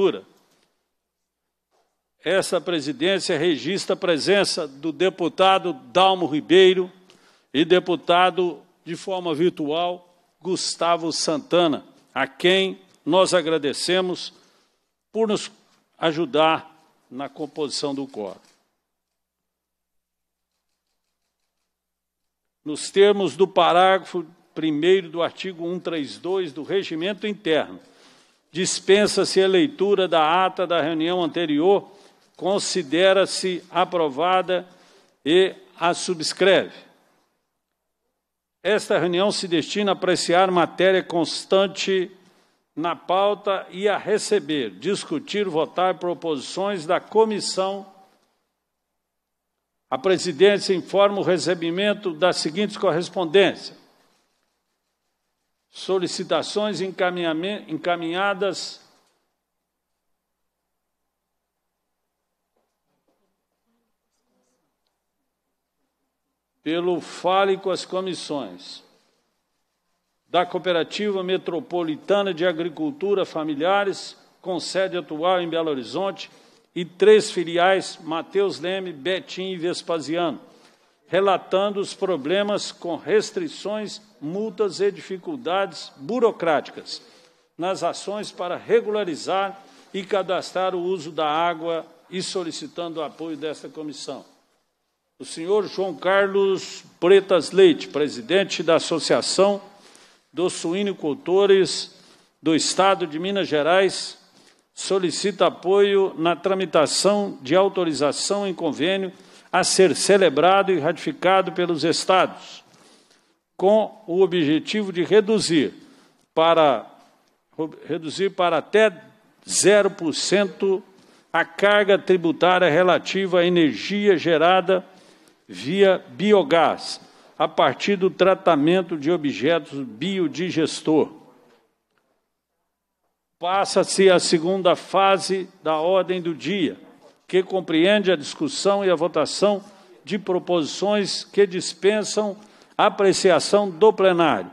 Cultura. Essa presidência registra a presença do deputado Dalmo Ribeiro e deputado de forma virtual Gustavo Santana, a quem nós agradecemos por nos ajudar na composição do quórum. Nos termos do parágrafo 1 do artigo 132 do Regimento Interno, Dispensa-se a leitura da ata da reunião anterior, considera-se aprovada e a subscreve. Esta reunião se destina a apreciar matéria constante na pauta e a receber, discutir, votar proposições da comissão. A presidência informa o recebimento das seguintes correspondências: solicitações encaminhadas pelo Fale com as comissões da Cooperativa Metropolitana de Agricultura Familiares, com sede atual em Belo Horizonte, e três filiais, Mateus Leme, Betim e Vespasiano relatando os problemas com restrições, multas e dificuldades burocráticas nas ações para regularizar e cadastrar o uso da água e solicitando o apoio desta comissão. O senhor João Carlos Pretas Leite, presidente da Associação dos Suinicultores do Estado de Minas Gerais, solicita apoio na tramitação de autorização em convênio a ser celebrado e ratificado pelos Estados, com o objetivo de reduzir para, reduzir para até 0% a carga tributária relativa à energia gerada via biogás, a partir do tratamento de objetos biodigestor. Passa-se a segunda fase da ordem do dia que compreende a discussão e a votação de proposições que dispensam apreciação do plenário.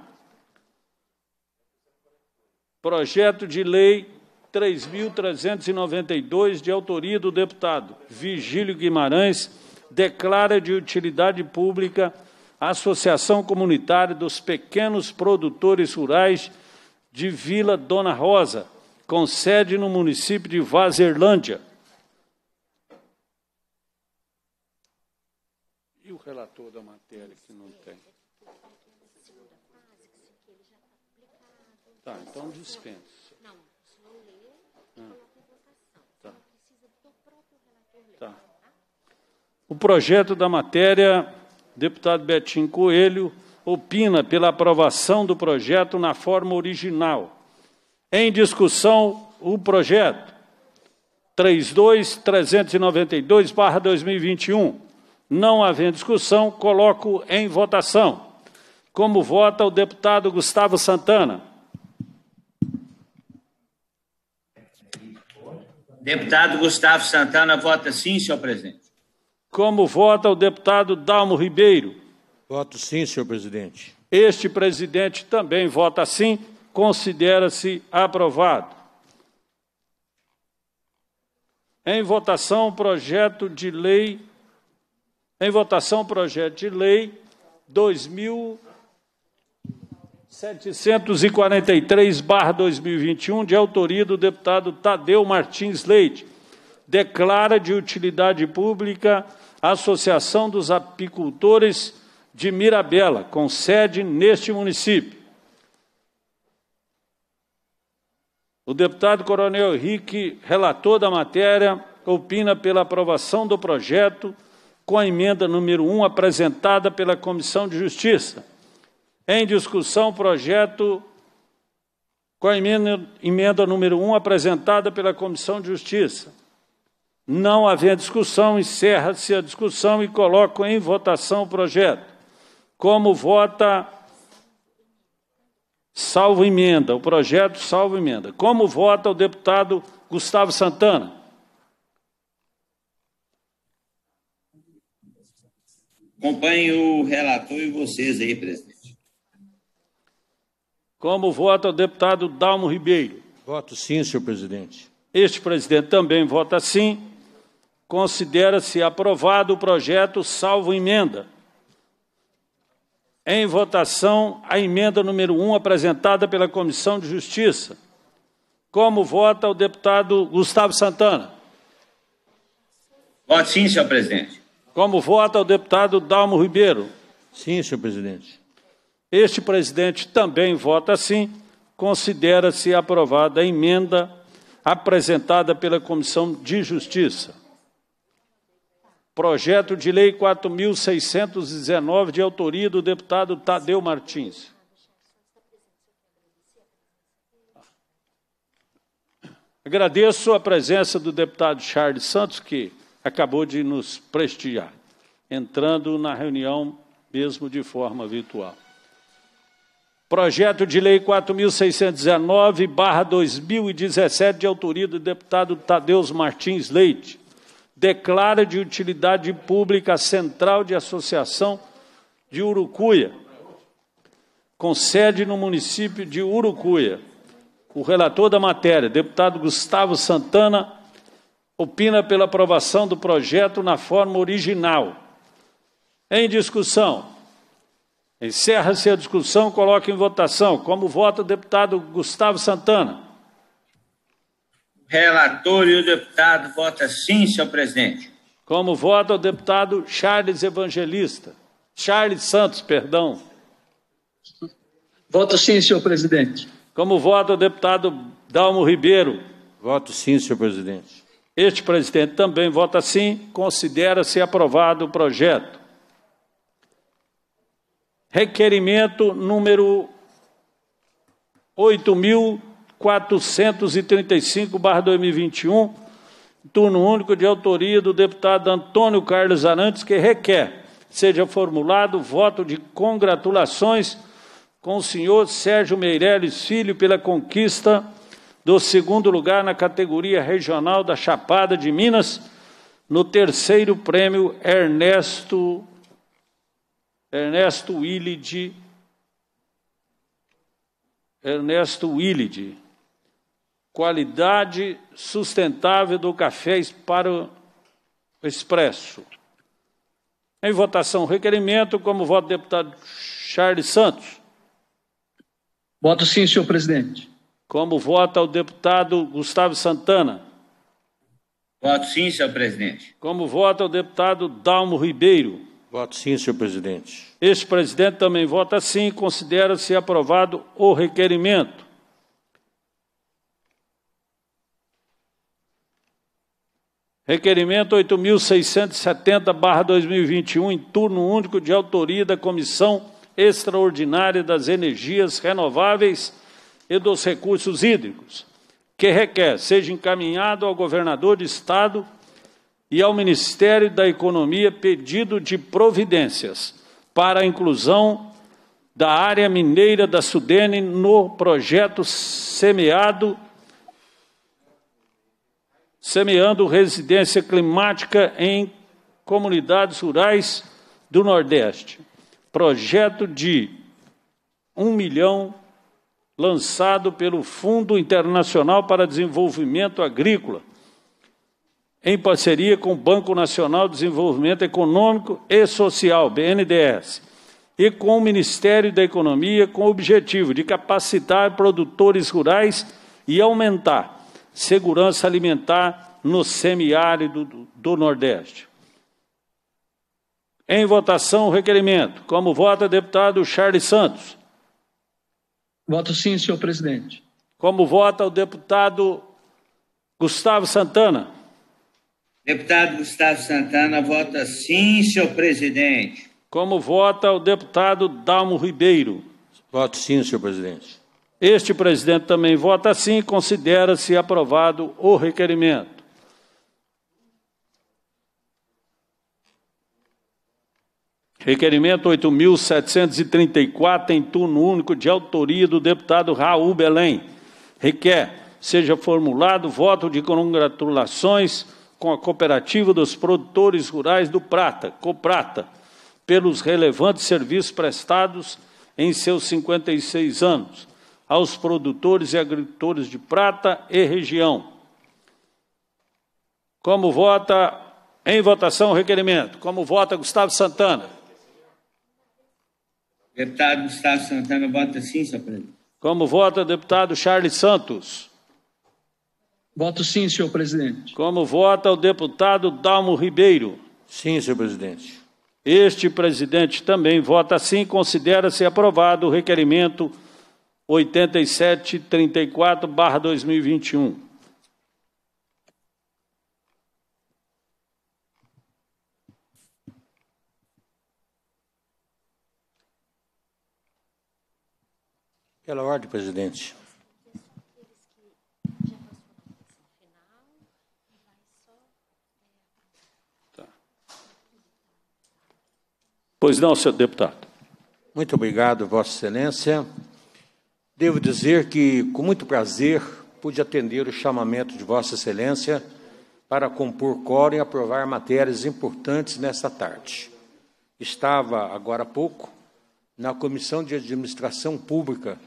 Projeto de Lei 3.392, de autoria do deputado Vigílio Guimarães, declara de utilidade pública a Associação Comunitária dos Pequenos Produtores Rurais de Vila Dona Rosa, com sede no município de Vazerlândia, relator da matéria que não tem. Tá, então dispensa. Não, o senhor lê e coloca em votação. Tá. precisa do próprio relator tá. ler. Tá? O projeto da matéria, deputado Betinho Coelho, opina pela aprovação do projeto na forma original. Em discussão, o projeto 32392-2021. Não havendo discussão, coloco em votação. Como vota o deputado Gustavo Santana? Deputado Gustavo Santana vota sim, senhor presidente. Como vota o deputado Dalmo Ribeiro? Voto sim, senhor presidente. Este presidente também vota sim. Considera-se aprovado. Em votação, o projeto de lei em votação, o projeto de lei 2743-2021, de autoria do deputado Tadeu Martins Leite, declara de utilidade pública a Associação dos Apicultores de Mirabela, com sede neste município. O deputado Coronel Henrique, relator da matéria, opina pela aprovação do projeto com a emenda número 1 apresentada pela Comissão de Justiça. Em discussão, projeto com a emenda, emenda número 1 apresentada pela Comissão de Justiça. Não havendo discussão, encerra-se a discussão e coloco em votação o projeto. Como vota salvo emenda, o projeto salvo emenda. Como vota o deputado Gustavo Santana? Acompanhe o relator e vocês aí, presidente. Como vota o deputado Dalmo Ribeiro? Voto sim, senhor presidente. Este presidente também vota sim. Considera-se aprovado o projeto, salvo emenda. Em votação, a emenda número 1 apresentada pela Comissão de Justiça. Como vota o deputado Gustavo Santana? Voto sim, senhor presidente. Como vota o deputado Dalmo Ribeiro? Sim, senhor presidente. Este presidente também vota sim. Considera-se aprovada a emenda apresentada pela Comissão de Justiça. Projeto de Lei 4.619, de autoria do deputado Tadeu Martins. Agradeço a presença do deputado Charles Santos, que acabou de nos prestigiar, entrando na reunião mesmo de forma virtual. Projeto de Lei 4.619-2017, de autoria do deputado Tadeus Martins Leite, declara de utilidade pública a Central de Associação de Urucuia, com sede no município de Urucuia. O relator da matéria, deputado Gustavo Santana, opina pela aprovação do projeto na forma original. Em discussão. Encerra-se a discussão, coloca em votação. Como vota o deputado Gustavo Santana? Relator e o deputado vota sim, senhor presidente. Como vota o deputado Charles Evangelista? Charles Santos, perdão. Voto sim, senhor presidente. Como vota o deputado Dalmo Ribeiro? Voto sim, senhor presidente. Este presidente também vota sim, considera-se aprovado o projeto. Requerimento número 8.435-2021, turno único de autoria do deputado Antônio Carlos Arantes, que requer seja formulado voto de congratulações com o senhor Sérgio Meirelles Filho pela conquista do segundo lugar na categoria regional da Chapada de Minas, no terceiro prêmio Ernesto Ernesto Willide Ernesto Willide qualidade sustentável do café para o expresso. Em votação, requerimento, como voto deputado Charles Santos. Voto sim, senhor presidente. Como vota o deputado Gustavo Santana? Voto sim, senhor presidente. Como vota o deputado Dalmo Ribeiro? Voto sim, senhor presidente. Este presidente também vota sim. Considera-se aprovado o requerimento. Requerimento 8.670-2021, em turno único de autoria da Comissão Extraordinária das Energias Renováveis e dos recursos hídricos, que requer seja encaminhado ao governador de Estado e ao Ministério da Economia pedido de providências para a inclusão da área mineira da Sudene no projeto semeado semeando residência climática em comunidades rurais do Nordeste. Projeto de 1 milhão lançado pelo Fundo Internacional para Desenvolvimento Agrícola, em parceria com o Banco Nacional de Desenvolvimento Econômico e Social, BNDES, e com o Ministério da Economia, com o objetivo de capacitar produtores rurais e aumentar segurança alimentar no semiárido do Nordeste. Em votação, o requerimento. Como vota, deputado Charles Santos. Voto sim, senhor presidente. Como vota o deputado Gustavo Santana? Deputado Gustavo Santana vota sim, senhor presidente. Como vota o deputado Dalmo Ribeiro? Voto sim, senhor presidente. Este presidente também vota sim, considera-se aprovado o requerimento. Requerimento 8.734, em turno único, de autoria do deputado Raul Belém. Requer seja formulado voto de congratulações com a Cooperativa dos Produtores Rurais do Prata, Coprata, pelos relevantes serviços prestados em seus 56 anos aos produtores e agricultores de prata e região. Como vota em votação o requerimento? Como vota Gustavo Santana? Deputado Gustavo Santana vota sim, senhor presidente. Como vota o deputado Charles Santos? Voto sim, senhor presidente. Como vota o deputado Dalmo Ribeiro? Sim, senhor presidente. Este presidente também vota sim, considera-se aprovado o requerimento 8734/2021. Pela ordem, presidente. Tá. Pois não, senhor deputado. Muito obrigado, Vossa Excelência. Devo dizer que, com muito prazer, pude atender o chamamento de Vossa Excelência para compor coro e aprovar matérias importantes nesta tarde. Estava, agora há pouco, na Comissão de Administração Pública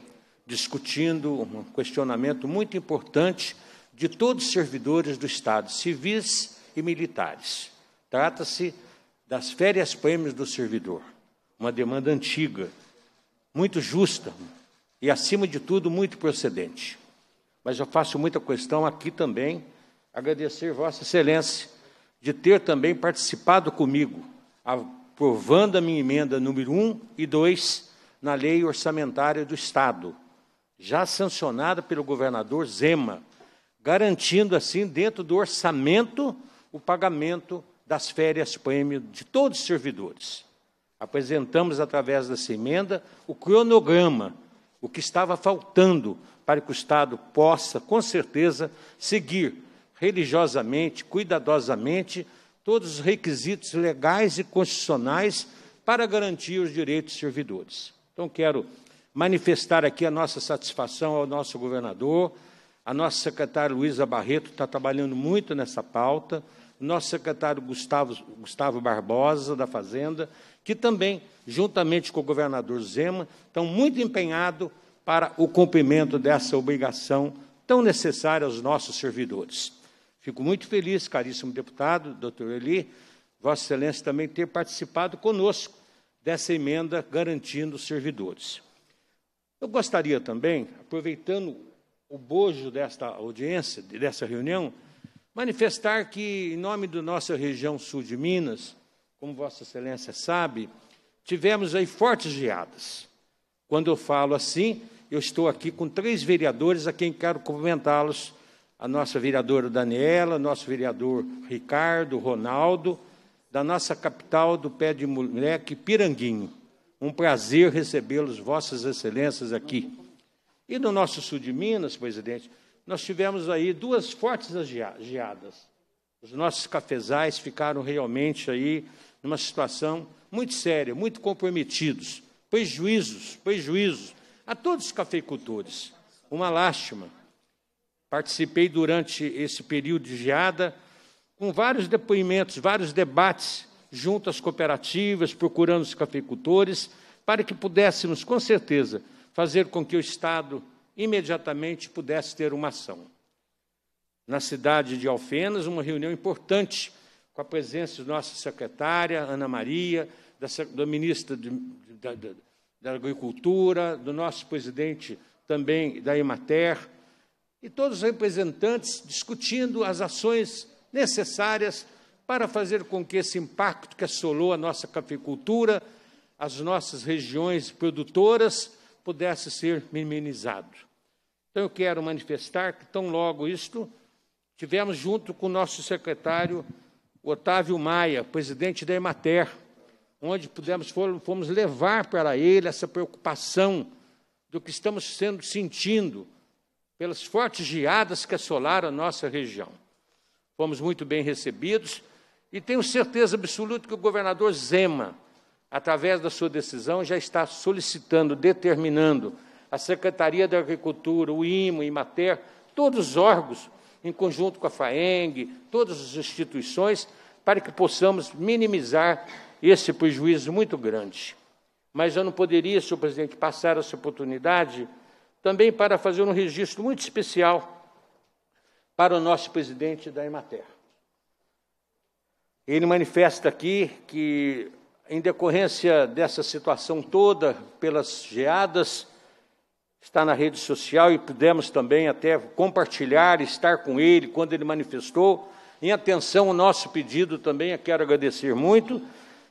discutindo um questionamento muito importante de todos os servidores do Estado, civis e militares. Trata-se das férias-prêmios do servidor, uma demanda antiga, muito justa e, acima de tudo, muito procedente. Mas eu faço muita questão aqui também agradecer Vossa Excelência de ter também participado comigo, aprovando a minha emenda número 1 e 2 na Lei Orçamentária do Estado, já sancionada pelo governador Zema, garantindo assim, dentro do orçamento, o pagamento das férias prêmio de todos os servidores. Apresentamos através dessa emenda o cronograma, o que estava faltando para que o Estado possa, com certeza, seguir religiosamente, cuidadosamente, todos os requisitos legais e constitucionais para garantir os direitos dos servidores. Então, quero manifestar aqui a nossa satisfação ao nosso governador. A nossa secretária Luísa Barreto está trabalhando muito nessa pauta. O nosso secretário Gustavo, Gustavo Barbosa, da Fazenda, que também, juntamente com o governador Zema, estão muito empenhados para o cumprimento dessa obrigação tão necessária aos nossos servidores. Fico muito feliz, caríssimo deputado, doutor Eli, Vossa Excelência também ter participado conosco dessa emenda garantindo os servidores. Eu gostaria também, aproveitando o bojo desta audiência, dessa reunião, manifestar que, em nome da nossa região sul de Minas, como Vossa Excelência sabe, tivemos aí fortes geadas. Quando eu falo assim, eu estou aqui com três vereadores a quem quero cumprimentá-los: a nossa vereadora Daniela, nosso vereador Ricardo, Ronaldo, da nossa capital do pé de moleque Piranguinho. Um prazer recebê-los, Vossas Excelências, aqui. E no nosso sul de Minas, presidente, nós tivemos aí duas fortes geadas. Os nossos cafezais ficaram realmente aí numa situação muito séria, muito comprometidos. Prejuízos, prejuízos a todos os cafeicultores. Uma lástima. Participei durante esse período de geada com vários depoimentos, vários debates junto às cooperativas, procurando os cafeicultores, para que pudéssemos, com certeza, fazer com que o Estado imediatamente pudesse ter uma ação. Na cidade de Alfenas, uma reunião importante, com a presença de nossa secretária, Ana Maria, da, do ministro de, da, da Agricultura, do nosso presidente também da Emater, e todos os representantes discutindo as ações necessárias para fazer com que esse impacto que assolou a nossa cafeicultura, as nossas regiões produtoras, pudesse ser minimizado. Então, eu quero manifestar que, tão logo isto, tivemos junto com o nosso secretário Otávio Maia, presidente da Emater, onde pudemos, fomos levar para ele essa preocupação do que estamos sendo sentindo pelas fortes geadas que assolaram a nossa região. Fomos muito bem recebidos e tenho certeza absoluta que o governador Zema, através da sua decisão, já está solicitando, determinando a Secretaria da Agricultura, o IMO, Imater, todos os órgãos, em conjunto com a FAENG, todas as instituições, para que possamos minimizar esse prejuízo muito grande. Mas eu não poderia, senhor presidente, passar essa oportunidade também para fazer um registro muito especial para o nosso presidente da Imater. Ele manifesta aqui que, em decorrência dessa situação toda, pelas geadas, está na rede social e pudemos também até compartilhar, estar com ele quando ele manifestou. Em atenção ao nosso pedido também, eu quero agradecer muito,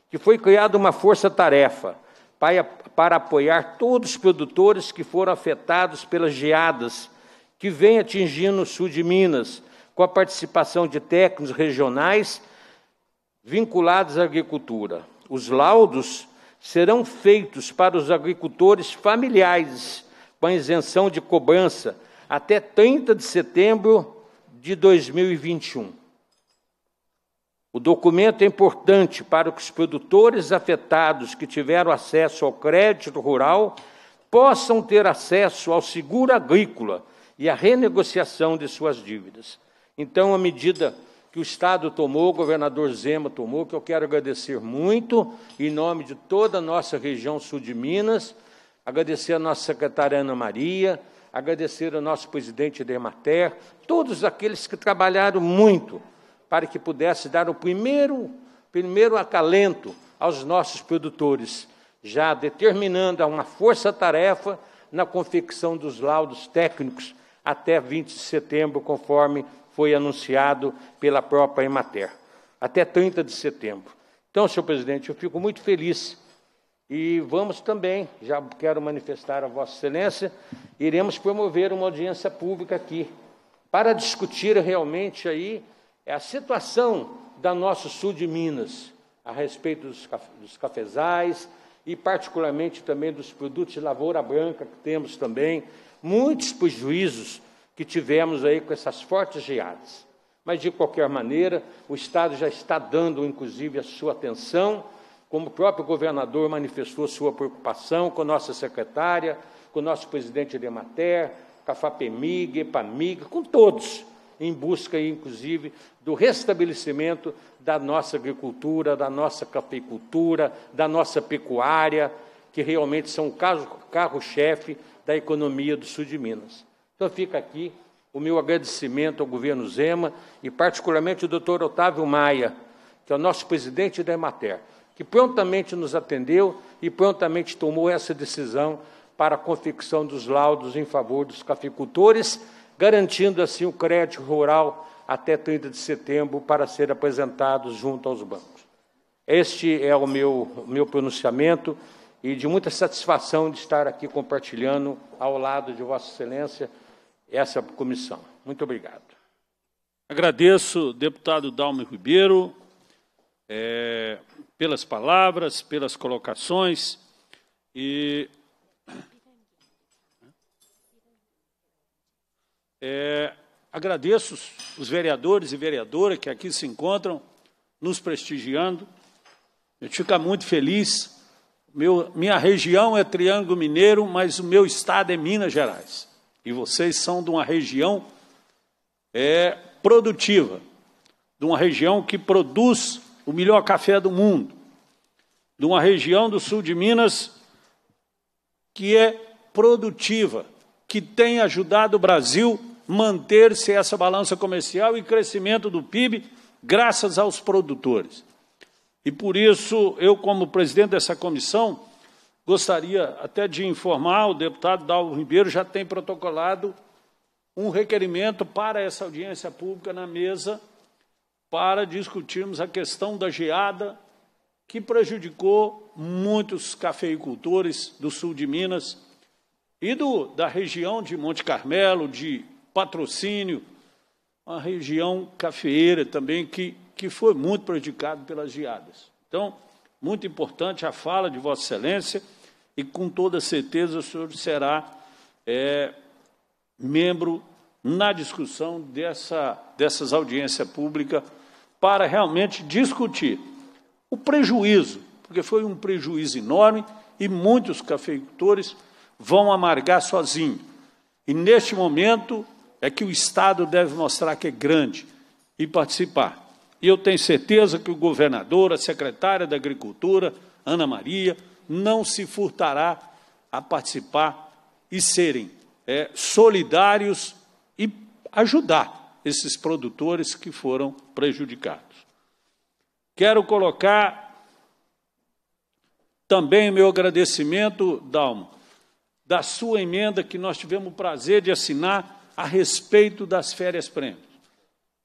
que foi criada uma força-tarefa para, para apoiar todos os produtores que foram afetados pelas geadas que vem atingindo o sul de Minas, com a participação de técnicos regionais vinculados à agricultura. Os laudos serão feitos para os agricultores familiares, com isenção de cobrança, até 30 de setembro de 2021. O documento é importante para que os produtores afetados que tiveram acesso ao crédito rural possam ter acesso ao seguro agrícola e à renegociação de suas dívidas. Então, a medida que o Estado tomou, o governador Zema tomou, que eu quero agradecer muito, em nome de toda a nossa região sul de Minas, agradecer a nossa secretária Ana Maria, agradecer ao nosso presidente Demater, todos aqueles que trabalharam muito para que pudesse dar o primeiro, primeiro acalento aos nossos produtores, já determinando uma força-tarefa na confecção dos laudos técnicos até 20 de setembro, conforme foi anunciado pela própria Emater, até 30 de setembro. Então, senhor presidente, eu fico muito feliz e vamos também, já quero manifestar a Vossa Excelência, iremos promover uma audiência pública aqui para discutir realmente aí a situação da nosso sul de Minas a respeito dos, dos cafezais e particularmente também dos produtos de lavoura branca que temos também muitos prejuízos que tivemos aí com essas fortes geadas. Mas, de qualquer maneira, o Estado já está dando, inclusive, a sua atenção, como o próprio governador manifestou sua preocupação com nossa secretária, com nosso presidente de Emater, com a FAPEMIG, EPAMIG, com todos, em busca, inclusive, do restabelecimento da nossa agricultura, da nossa cafeicultura, da nossa pecuária, que realmente são o carro-chefe da economia do sul de Minas. Então fica aqui o meu agradecimento ao governo Zema e particularmente ao doutor Otávio Maia, que é o nosso presidente da Emater, que prontamente nos atendeu e prontamente tomou essa decisão para a confecção dos laudos em favor dos cafeicultores, garantindo assim o crédito rural até 30 de setembro para ser apresentados junto aos bancos. Este é o meu, meu pronunciamento e de muita satisfação de estar aqui compartilhando ao lado de Vossa Excelência essa é comissão. Muito obrigado. Agradeço, deputado Dalmo Ribeiro, é, pelas palavras, pelas colocações e é, agradeço os vereadores e vereadoras que aqui se encontram nos prestigiando. A gente fica muito feliz. Meu, minha região é Triângulo Mineiro, mas o meu estado é Minas Gerais. E vocês são de uma região é, produtiva, de uma região que produz o melhor café do mundo, de uma região do sul de Minas que é produtiva, que tem ajudado o Brasil manter-se essa balança comercial e crescimento do PIB graças aos produtores. E por isso, eu, como presidente dessa comissão, Gostaria até de informar, o deputado Dalvo Ribeiro já tem protocolado um requerimento para essa audiência pública na mesa para discutirmos a questão da geada que prejudicou muitos cafeicultores do sul de Minas e do, da região de Monte Carmelo, de Patrocínio, uma região cafeeira também que, que foi muito prejudicada pelas geadas. Então, muito importante a fala de Vossa Excelência, e com toda certeza o senhor será é, membro na discussão dessa, dessas audiências públicas para realmente discutir o prejuízo, porque foi um prejuízo enorme e muitos cafeicultores vão amargar sozinho. E neste momento é que o Estado deve mostrar que é grande e participar. E eu tenho certeza que o governador, a secretária da Agricultura, Ana Maria, não se furtará a participar e serem é, solidários e ajudar esses produtores que foram prejudicados. Quero colocar também meu agradecimento, Dalmo, da sua emenda que nós tivemos o prazer de assinar a respeito das férias-prêmio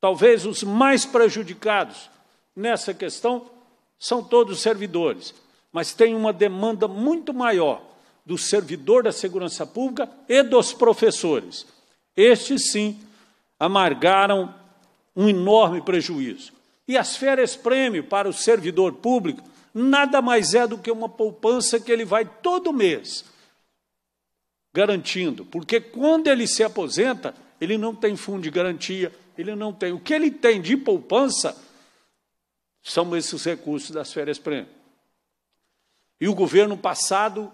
talvez os mais prejudicados nessa questão são todos servidores, mas tem uma demanda muito maior do servidor da segurança pública e dos professores. Estes, sim, amargaram um enorme prejuízo. E as férias prêmio para o servidor público nada mais é do que uma poupança que ele vai todo mês garantindo, porque quando ele se aposenta, ele não tem fundo de garantia, ele não tem. O que ele tem de poupança são esses recursos das férias prêmio. E o governo passado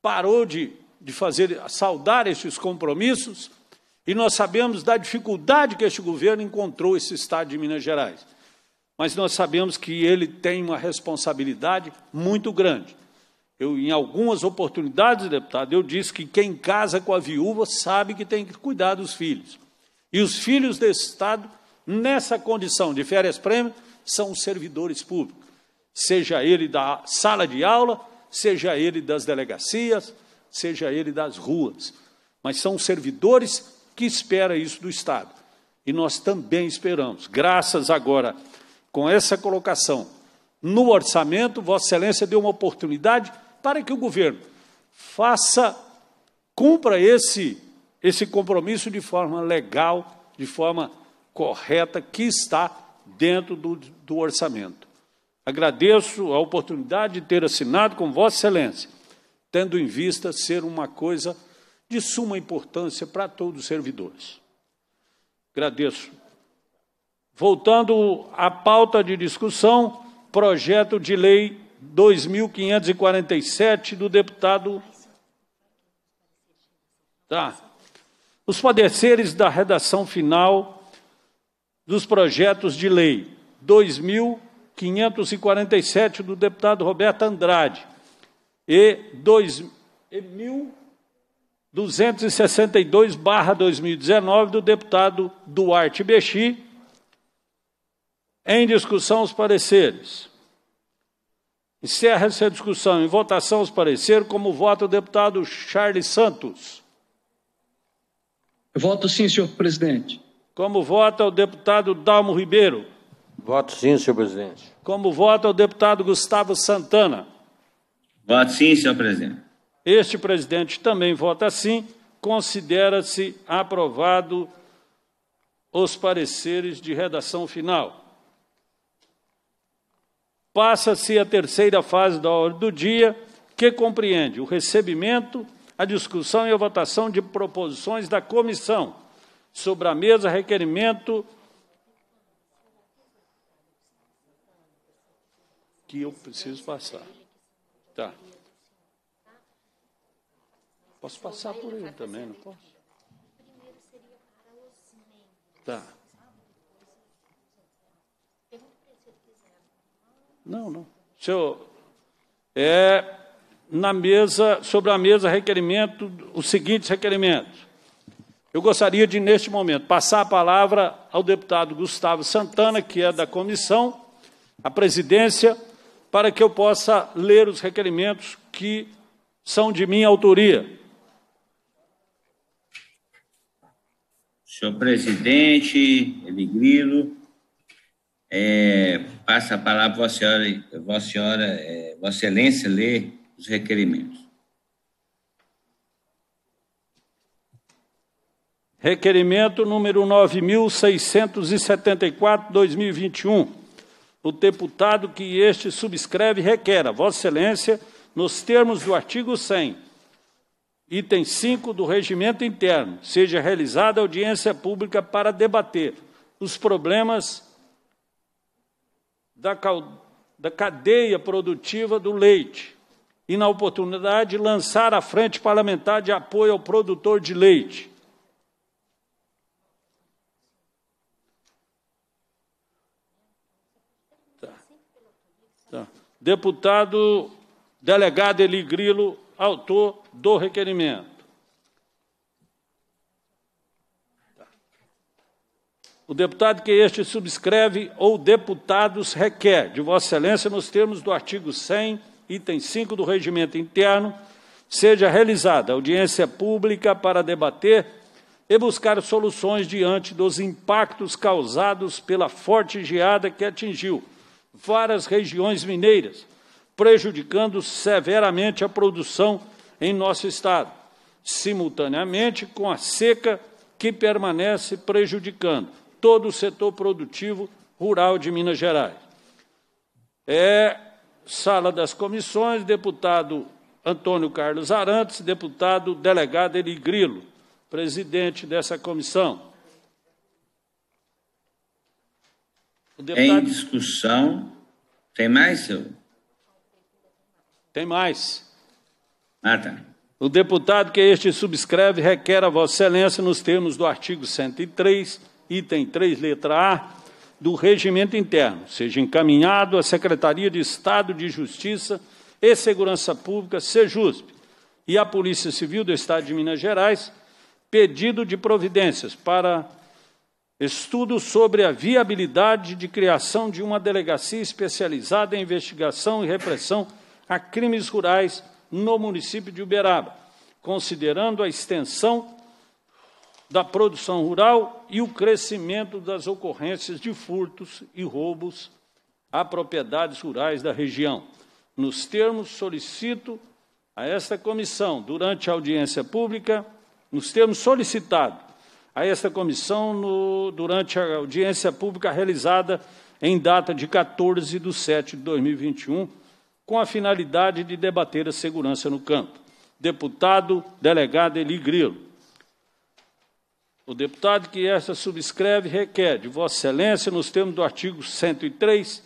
parou de, de fazer saudar esses compromissos, e nós sabemos da dificuldade que este governo encontrou esse estado de Minas Gerais. Mas nós sabemos que ele tem uma responsabilidade muito grande. Eu, em algumas oportunidades, deputado, eu disse que quem casa com a viúva sabe que tem que cuidar dos filhos. E os filhos desse Estado, nessa condição de férias-prêmio, são os servidores públicos, seja ele da sala de aula, seja ele das delegacias, seja ele das ruas. Mas são servidores que espera isso do Estado. E nós também esperamos. Graças agora, com essa colocação no orçamento, Vossa Excelência deu uma oportunidade para que o governo faça, cumpra esse esse compromisso de forma legal, de forma correta, que está dentro do, do orçamento. Agradeço a oportunidade de ter assinado com Vossa Excelência, tendo em vista ser uma coisa de suma importância para todos os servidores. Agradeço. Voltando à pauta de discussão, projeto de lei 2547 do deputado. Tá os padeceres da redação final dos projetos de lei 2547 do deputado Roberto Andrade e 2262/2019 do deputado Duarte Bexi. Em discussão os pareceres. Encerra-se a discussão. Em votação os pareceres, como vota o deputado Charles Santos voto sim, senhor presidente. Como vota o deputado Dalmo Ribeiro? Voto sim, senhor presidente. Como vota o deputado Gustavo Santana? Voto sim, senhor presidente. Este presidente também vota sim. Considera-se aprovado os pareceres de redação final. Passa-se a terceira fase da ordem do dia, que compreende o recebimento a discussão e a votação de proposições da comissão. Sobre a mesa, requerimento que eu preciso passar. Tá. Posso passar por ele também, não posso? Tá. Não, não. Senhor, é na mesa, sobre a mesa requerimento, os seguintes requerimentos. Eu gostaria de, neste momento, passar a palavra ao deputado Gustavo Santana, que é da comissão, a presidência, para que eu possa ler os requerimentos que são de minha autoria. Senhor presidente, Eligrilo, é, passa a palavra a Vossa Senhora, Vossa, senhora, é, vossa Excelência, ler os requerimentos. Requerimento número 9674/2021, do deputado que este subscreve requer a Vossa Excelência, nos termos do artigo 100, item 5 do regimento interno, seja realizada audiência pública para debater os problemas da, da cadeia produtiva do leite, e, na oportunidade, lançar a Frente Parlamentar de Apoio ao Produtor de Leite. Tá. Tá. Deputado delegado Eli Grilo, autor do requerimento. Tá. O deputado que este subscreve ou deputados requer, de Vossa Excelência, nos termos do artigo 100 item 5 do Regimento Interno, seja realizada audiência pública para debater e buscar soluções diante dos impactos causados pela forte geada que atingiu várias regiões mineiras, prejudicando severamente a produção em nosso Estado, simultaneamente com a seca que permanece prejudicando todo o setor produtivo rural de Minas Gerais. É Sala das comissões, deputado Antônio Carlos Arantes, deputado delegado Eli Grilo, presidente dessa comissão. Deputado... Em discussão, tem mais, senhor? Tem mais. Ah, tá. O deputado que este subscreve requer a Vossa Excelência, nos termos do artigo 103, item 3, letra A, do Regimento Interno, seja encaminhado à Secretaria de Estado de Justiça e Segurança Pública, SEJUSP, e à Polícia Civil do Estado de Minas Gerais, pedido de providências para estudo sobre a viabilidade de criação de uma delegacia especializada em investigação e repressão a crimes rurais no município de Uberaba, considerando a extensão da produção rural e o crescimento das ocorrências de furtos e roubos a propriedades rurais da região. Nos termos, solicito a esta comissão, durante a audiência pública, nos termos solicitado a esta comissão no, durante a audiência pública realizada em data de 14 de setembro de 2021, com a finalidade de debater a segurança no campo. Deputado delegado Eli Grilo. O deputado que esta subscreve requer de Vossa Excelência, nos termos do artigo 103,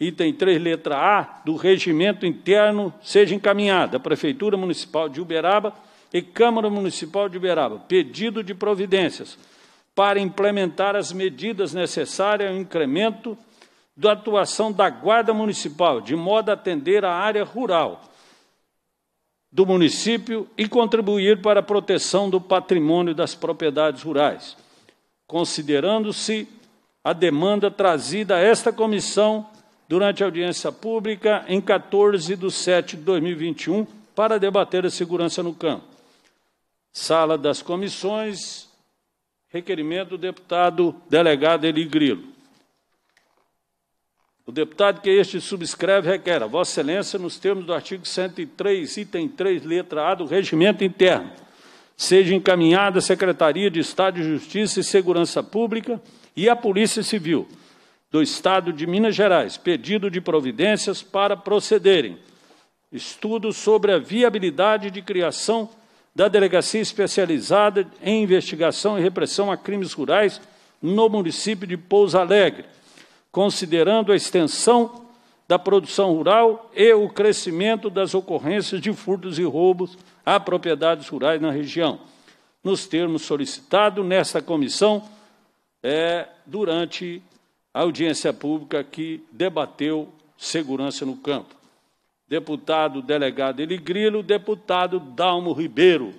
item 3, letra A, do regimento interno, seja encaminhada à Prefeitura Municipal de Uberaba e Câmara Municipal de Uberaba pedido de providências para implementar as medidas necessárias ao incremento da atuação da Guarda Municipal, de modo a atender a área rural do município e contribuir para a proteção do patrimônio das propriedades rurais, considerando-se a demanda trazida a esta comissão durante a audiência pública em 14 de setembro de 2021 para debater a segurança no campo. Sala das comissões, requerimento do deputado delegado Eli Grilo. O deputado que este subscreve requer a Vossa Excelência, nos termos do artigo 103, item 3, letra A do Regimento Interno, seja encaminhada à Secretaria de Estado de Justiça e Segurança Pública e à Polícia Civil do Estado de Minas Gerais, pedido de providências para procederem. Estudo sobre a viabilidade de criação da Delegacia Especializada em Investigação e Repressão a Crimes Rurais no município de Pouso Alegre considerando a extensão da produção rural e o crescimento das ocorrências de furtos e roubos a propriedades rurais na região, nos termos solicitado nesta comissão é, durante a audiência pública que debateu segurança no campo. Deputado delegado Eli Grilo, deputado Dalmo Ribeiro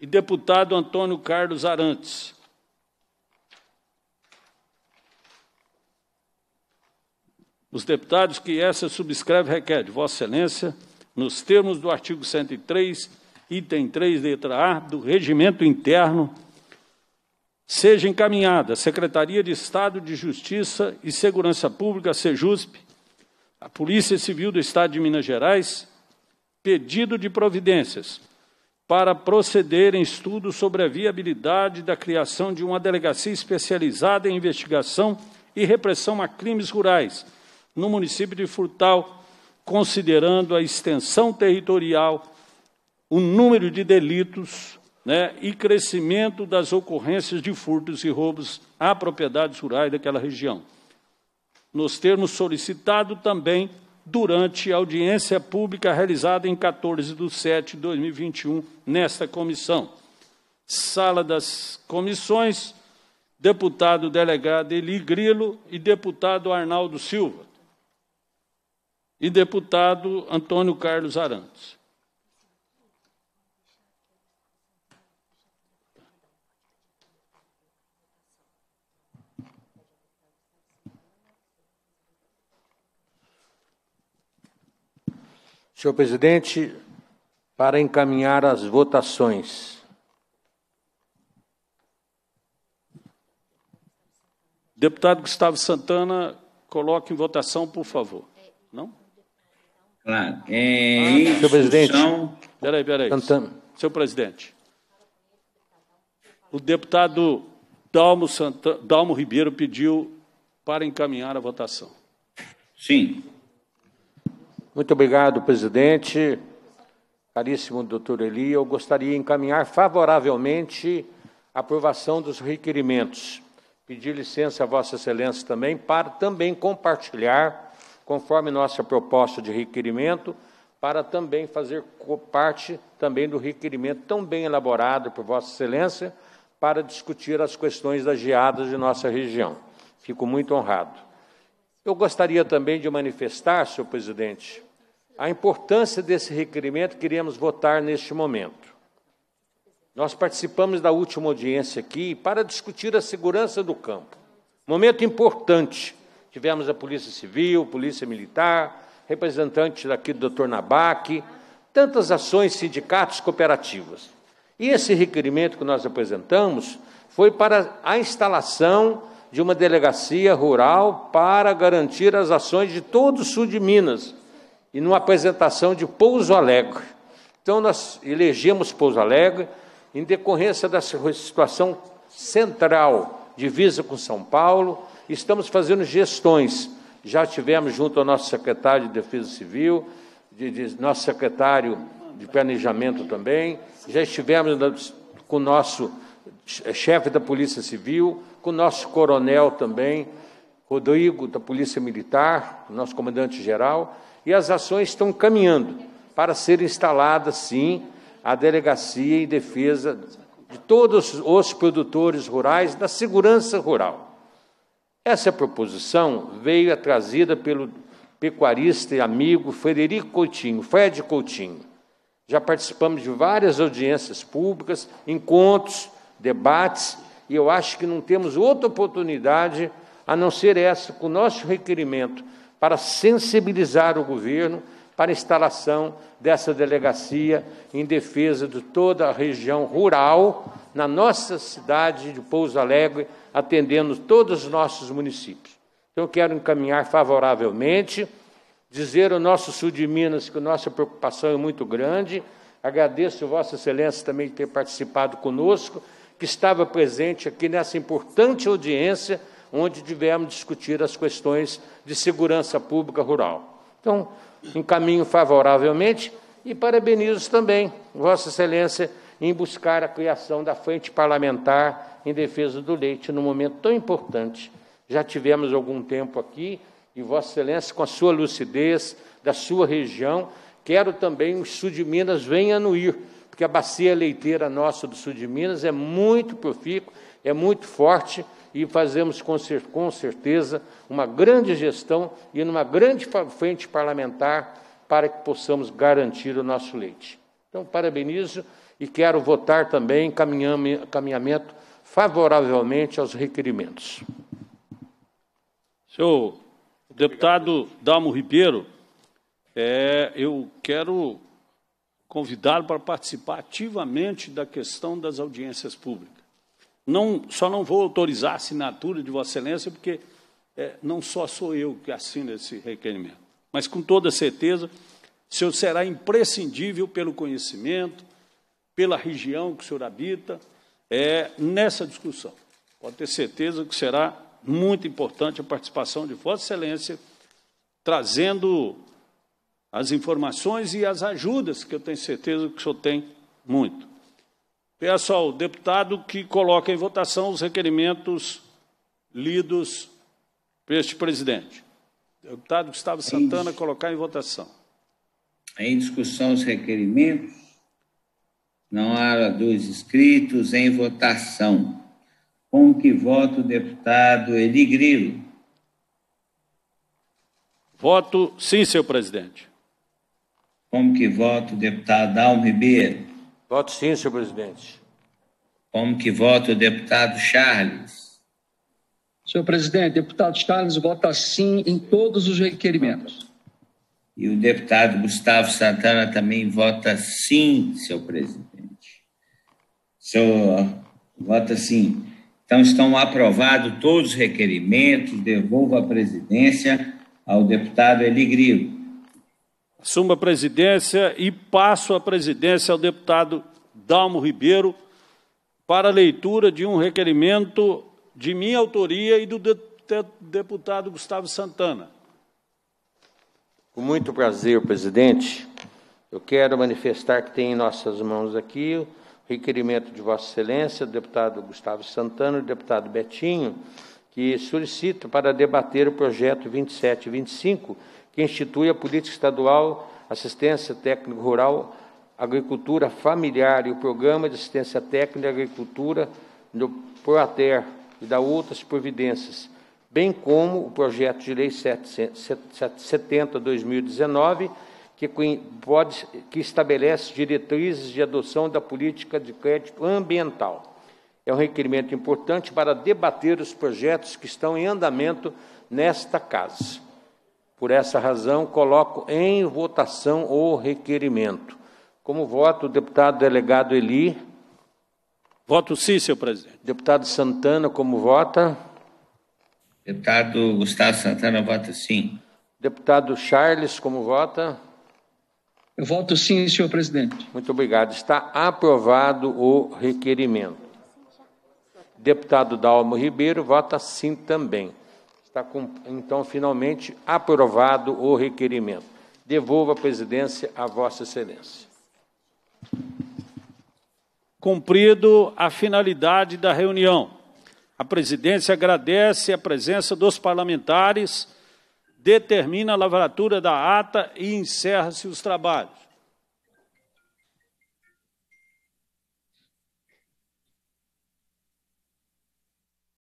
e deputado Antônio Carlos Arantes. Os deputados que essa subscreve requer de Vossa Excelência, nos termos do artigo 103, item 3, letra A, do Regimento Interno, seja encaminhada à Secretaria de Estado de Justiça e Segurança Pública, SEJUSP, à Polícia Civil do Estado de Minas Gerais, pedido de providências para proceder em estudo sobre a viabilidade da criação de uma delegacia especializada em investigação e repressão a crimes rurais, no município de Furtal, considerando a extensão territorial, o número de delitos né, e crescimento das ocorrências de furtos e roubos a propriedades rurais daquela região. Nos termos solicitado também durante a audiência pública realizada em 14 de setembro de 2021, nesta comissão. Sala das comissões, deputado delegado Eli Grilo e deputado Arnaldo Silva e deputado Antônio Carlos Arantes. Senhor presidente, para encaminhar as votações. Deputado Gustavo Santana, coloque em votação, por favor. Não? em ah, Senhor presidente. Peraí, peraí. Senhor presidente. O deputado Dalmo, Santana, Dalmo Ribeiro pediu para encaminhar a votação. Sim. Muito obrigado, presidente. Caríssimo doutor Eli, eu gostaria de encaminhar favoravelmente a aprovação dos requerimentos. Pedir licença a Vossa Excelência também para também compartilhar conforme nossa proposta de requerimento, para também fazer parte também do requerimento tão bem elaborado por Vossa Excelência para discutir as questões das geadas de nossa região. Fico muito honrado. Eu gostaria também de manifestar, senhor presidente, a importância desse requerimento que iremos votar neste momento. Nós participamos da última audiência aqui para discutir a segurança do campo. Momento importante Tivemos a Polícia Civil, Polícia Militar, representante daqui do Dr. Nabac, tantas ações, sindicatos, cooperativas. E esse requerimento que nós apresentamos foi para a instalação de uma delegacia rural para garantir as ações de todo o sul de Minas e numa apresentação de Pouso Alegre. Então, nós elegemos Pouso Alegre em decorrência dessa situação central, divisa com São Paulo, Estamos fazendo gestões. Já tivemos junto ao nosso secretário de Defesa Civil, de, de nosso secretário de Planejamento também, já estivemos com o nosso chefe da Polícia Civil, com o nosso coronel também, Rodrigo, da Polícia Militar, nosso comandante-geral, e as ações estão caminhando para ser instalada, sim, a delegacia em defesa de todos os produtores rurais, da segurança rural. Essa proposição veio trazida pelo pecuarista e amigo Frederico Coutinho, Fred Coutinho. Já participamos de várias audiências públicas, encontros, debates, e eu acho que não temos outra oportunidade a não ser essa, com o nosso requerimento para sensibilizar o governo para a instalação dessa delegacia em defesa de toda a região rural na nossa cidade de Pouso Alegre, atendendo todos os nossos municípios. Então, eu quero encaminhar favoravelmente, dizer ao nosso sul de Minas que nossa preocupação é muito grande. Agradeço a Vossa Excelência também de ter participado conosco, que estava presente aqui nessa importante audiência, onde tivemos discutir as questões de segurança pública rural. Então, encaminho favoravelmente e parabenizo também Vossa Excelência em buscar a criação da Frente Parlamentar em defesa do leite num momento tão importante. Já tivemos algum tempo aqui e Vossa Excelência, com a sua lucidez, da sua região, quero também o sul de Minas venha anuir, porque a bacia leiteira nossa do sul de Minas é muito profícua, é muito forte e fazemos com, com certeza uma grande gestão e numa grande frente parlamentar para que possamos garantir o nosso leite. Então, parabenizo e quero votar também encaminhamento favoravelmente aos requerimentos. Senhor deputado Dalmo Ribeiro, é, eu quero convidá-lo para participar ativamente da questão das audiências públicas. Não, só não vou autorizar a assinatura de Vossa Excelência, porque é, não só sou eu que assino esse requerimento, mas com toda certeza o senhor será imprescindível pelo conhecimento, pela região que o senhor habita, é, nessa discussão. Pode ter certeza que será muito importante a participação de Vossa Excelência, trazendo as informações e as ajudas, que eu tenho certeza que o senhor tem muito. Peço ao deputado que coloque em votação os requerimentos lidos por este presidente. Deputado Gustavo Santana, colocar em votação. Em discussão os requerimentos. Não há dois inscritos em votação. Como que vota o deputado Eli Grilo? Voto sim, senhor presidente. Como que vota o deputado Almo Ribeiro? Voto sim, senhor presidente. Como que vota o deputado Charles? Senhor presidente, deputado Charles vota sim em todos os requerimentos. E o deputado Gustavo Santana também vota sim, senhor presidente senhor vota sim. Então, estão aprovados todos os requerimentos. Devolvo a presidência ao deputado Eli Grilo. Assumo a presidência e passo a presidência ao deputado Dalmo Ribeiro para leitura de um requerimento de minha autoria e do deputado Gustavo Santana. Com muito prazer, presidente. Eu quero manifestar que tem em nossas mãos aqui requerimento de Vossa Excelência, deputado Gustavo Santana e deputado Betinho, que solicita para debater o projeto 2725, que institui a política estadual assistência técnica rural, agricultura familiar e o programa de assistência técnica e agricultura do Proater e da outras providências, bem como o projeto de lei 770 2019 que, pode, que estabelece diretrizes de adoção da política de crédito ambiental. É um requerimento importante para debater os projetos que estão em andamento nesta Casa. Por essa razão, coloco em votação o requerimento. Como voto o deputado delegado Eli? Voto sim, senhor presidente. Deputado Santana, como vota? Deputado Gustavo Santana vota sim. Deputado Charles, como vota? Eu voto sim, senhor presidente. Muito obrigado. Está aprovado o requerimento. Deputado Dalmo Ribeiro vota sim também. Está com, então finalmente aprovado o requerimento. Devolvo a presidência a Vossa Excelência. Cumprido a finalidade da reunião, a presidência agradece a presença dos parlamentares determina a lavratura da ata e encerra-se os trabalhos.